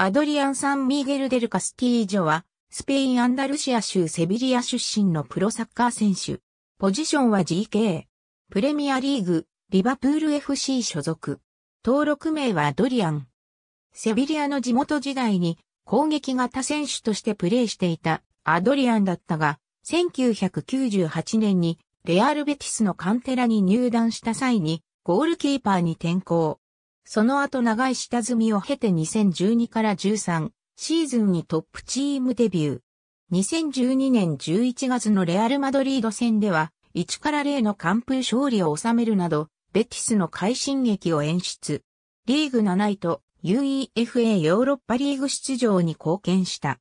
アドリアン・サン・ミーゲル・デル・カスティージョは、スペイン・アンダルシア州セビリア出身のプロサッカー選手。ポジションは GK。プレミアリーグ、リバプール FC 所属。登録名はアドリアン。セビリアの地元時代に攻撃型選手としてプレーしていたアドリアンだったが、1998年にレアルベティスのカンテラに入団した際にゴールキーパーに転向。その後長い下積みを経て2012から13シーズンにトップチームデビュー。2012年11月のレアル・マドリード戦では、1から0の完封勝利を収めるなど、ベティスの快進撃を演出。リーグ7位と UEFA ヨーロッパリーグ出場に貢献した。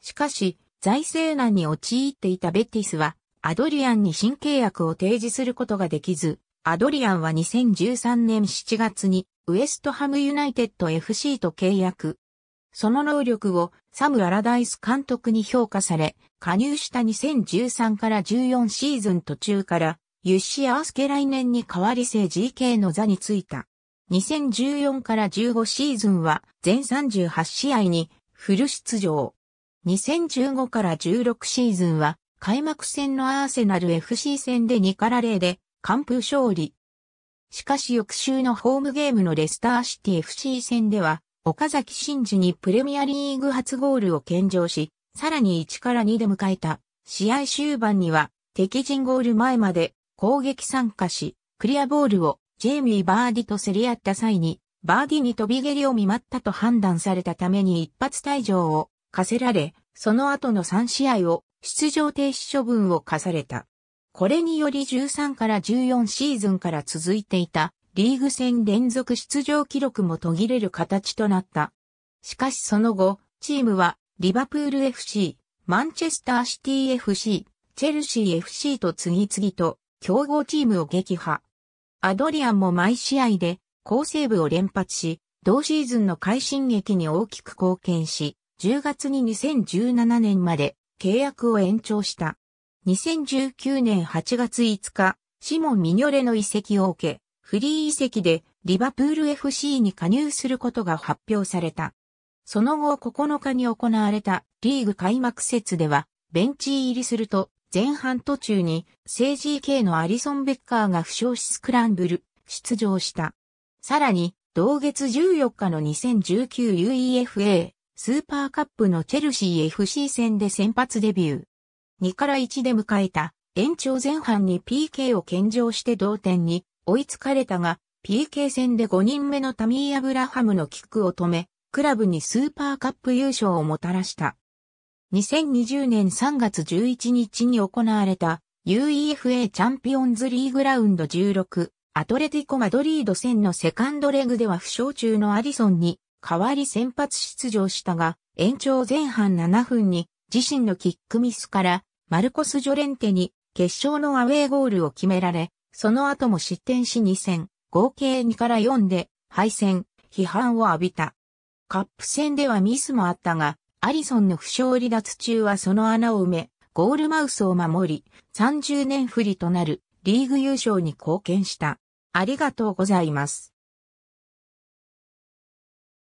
しかし、財政難に陥っていたベティスは、アドリアンに新契約を提示することができず、アドリアンは2013年7月にウエストハムユナイテッド FC と契約。その能力をサム・アラダイス監督に評価され、加入した2013から14シーズン途中から、ユッシアースケ来年に代わり性 GK の座についた。2014から15シーズンは全38試合にフル出場。2015から16シーズンは開幕戦のアーセナル FC 戦で2から0で完封勝利、しかし翌週のホームゲームのレスターシティ FC 戦では、岡崎真嗣にプレミアリーグ初ゴールを献上し、さらに1から2で迎えた。試合終盤には、敵陣ゴール前まで攻撃参加し、クリアボールをジェイミー・バーディと競り合った際に、バーディに飛び蹴りを見舞ったと判断されたために一発退場を課せられ、その後の3試合を出場停止処分を課された。これにより13から14シーズンから続いていたリーグ戦連続出場記録も途切れる形となった。しかしその後、チームはリバプール FC、マンチェスターシティ FC、チェルシー FC と次々と強豪チームを撃破。アドリアンも毎試合で好セーブを連発し、同シーズンの快進撃に大きく貢献し、10月に2017年まで契約を延長した。2019年8月5日、シモン・ミニョレの遺跡を受け、フリー移籍でリバプール FC に加入することが発表された。その後9日に行われたリーグ開幕節では、ベンチ入りすると、前半途中に、政治系のアリソン・ベッカーが負傷しスクランブル、出場した。さらに、同月14日の 2019UEFA スーパーカップのチェルシー FC 戦で先発デビュー。2から1で迎えた延長前半に PK を献上して同点に追いつかれたが、PK 戦で5人目のタミー・アブラハムのキックを止め、クラブにスーパーカップ優勝をもたらした。2020年3月11日に行われた UEFA チャンピオンズリーグラウンド16アトレティコ・マドリード戦のセカンドレグでは負傷中のアディソンに代わり先発出場したが延長前半7分に自身のキックミスからマルコス・ジョレンテに決勝のアウェーゴールを決められ、その後も失点し2戦、合計2から4で敗戦、批判を浴びた。カップ戦ではミスもあったが、アリソンの負傷離脱中はその穴を埋め、ゴールマウスを守り、30年振りとなるリーグ優勝に貢献した。ありがとうございます。